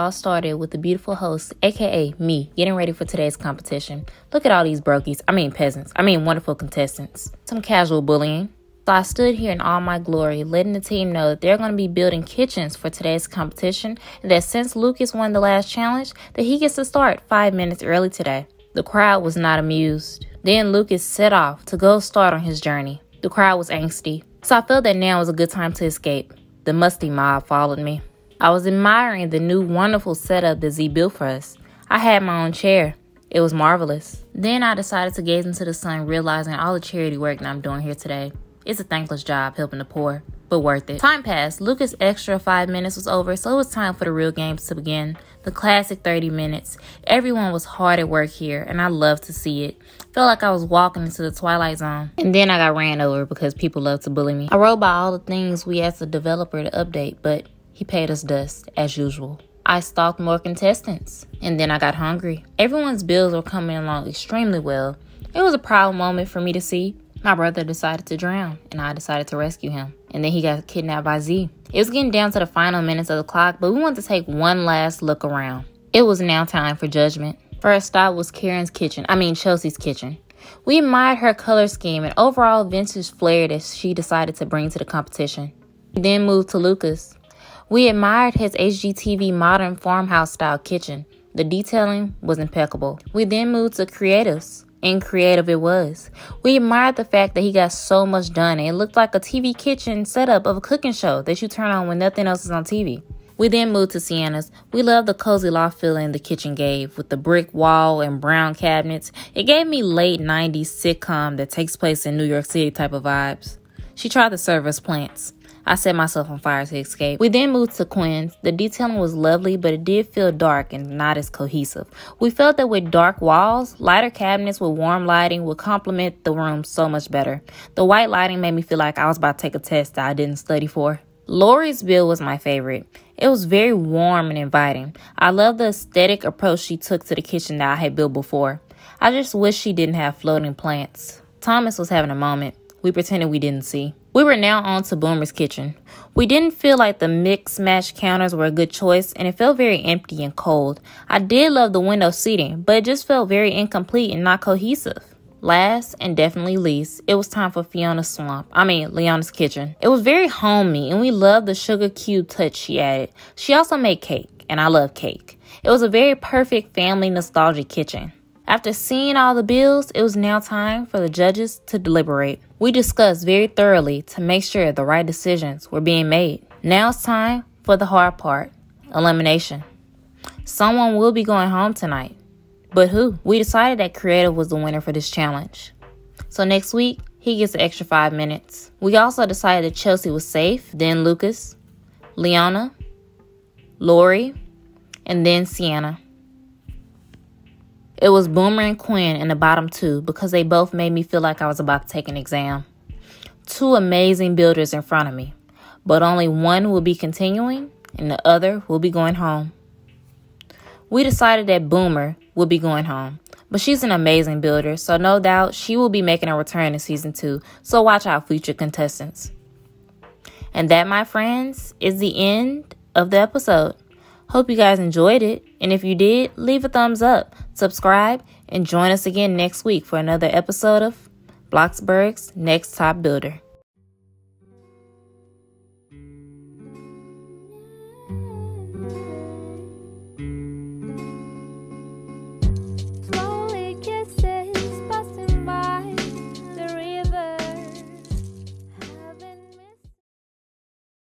all started with the beautiful host, aka me, getting ready for today's competition. Look at all these brokies, I mean peasants, I mean wonderful contestants. Some casual bullying. So I stood here in all my glory, letting the team know that they're going to be building kitchens for today's competition, and that since Lucas won the last challenge, that he gets to start five minutes early today. The crowd was not amused. Then Lucas set off to go start on his journey. The crowd was angsty, so I felt that now was a good time to escape. The musty mob followed me. I was admiring the new wonderful setup that Z built for us. I had my own chair. It was marvelous. Then I decided to gaze into the sun, realizing all the charity work that I'm doing here today. It's a thankless job helping the poor, but worth it. Time passed. Lucas' extra five minutes was over, so it was time for the real games to begin. The classic 30 minutes. Everyone was hard at work here, and I loved to see it. Felt like I was walking into the twilight zone. And then I got ran over because people love to bully me. I wrote by all the things we asked the developer to update, but he paid us dust, as usual. I stalked more contestants, and then I got hungry. Everyone's bills were coming along extremely well. It was a proud moment for me to see. My brother decided to drown, and I decided to rescue him. And then he got kidnapped by Z. It was getting down to the final minutes of the clock, but we wanted to take one last look around. It was now time for judgment. First stop was Karen's kitchen, I mean Chelsea's kitchen. We admired her color scheme and overall vintage flair that she decided to bring to the competition. We then moved to Lucas. We admired his HGTV modern farmhouse style kitchen. The detailing was impeccable. We then moved to creatives. And creative it was. We admired the fact that he got so much done. It looked like a TV kitchen setup of a cooking show that you turn on when nothing else is on TV. We then moved to Sienna's. We loved the cozy loft feeling the kitchen gave with the brick wall and brown cabinets. It gave me late 90s sitcom that takes place in New York City type of vibes. She tried to serve us plants. I set myself on fire to escape. We then moved to Quinn's. The detailing was lovely, but it did feel dark and not as cohesive. We felt that with dark walls, lighter cabinets with warm lighting would complement the room so much better. The white lighting made me feel like I was about to take a test that I didn't study for. Lori's bill was my favorite. It was very warm and inviting. I loved the aesthetic approach she took to the kitchen that I had built before. I just wish she didn't have floating plants. Thomas was having a moment. We pretended we didn't see. We were now on to Boomer's kitchen. We didn't feel like the mixed match counters were a good choice, and it felt very empty and cold. I did love the window seating, but it just felt very incomplete and not cohesive. Last and definitely least, it was time for Fiona's swamp. I mean, Leona's kitchen. It was very homey, and we loved the sugar cube touch she added. She also made cake, and I love cake. It was a very perfect family nostalgic kitchen. After seeing all the bills, it was now time for the judges to deliberate. We discussed very thoroughly to make sure the right decisions were being made. Now it's time for the hard part elimination. Someone will be going home tonight. But who? We decided that Creative was the winner for this challenge. So next week, he gets an extra five minutes. We also decided that Chelsea was safe, then Lucas, Leona, Lori, and then Sienna. It was Boomer and Quinn in the bottom two because they both made me feel like I was about to take an exam. Two amazing builders in front of me, but only one will be continuing and the other will be going home. We decided that Boomer will be going home, but she's an amazing builder, so no doubt she will be making a return in season two, so watch out, future contestants. And that, my friends, is the end of the episode. Hope you guys enjoyed it. And if you did, leave a thumbs up, subscribe, and join us again next week for another episode of Bloxburg's Next Top Builder.